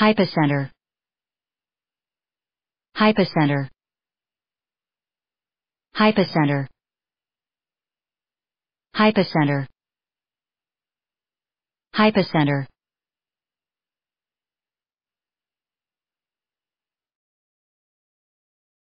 Hypocenter. Hypocenter. Hypocenter. Hypocenter. Hypocenter.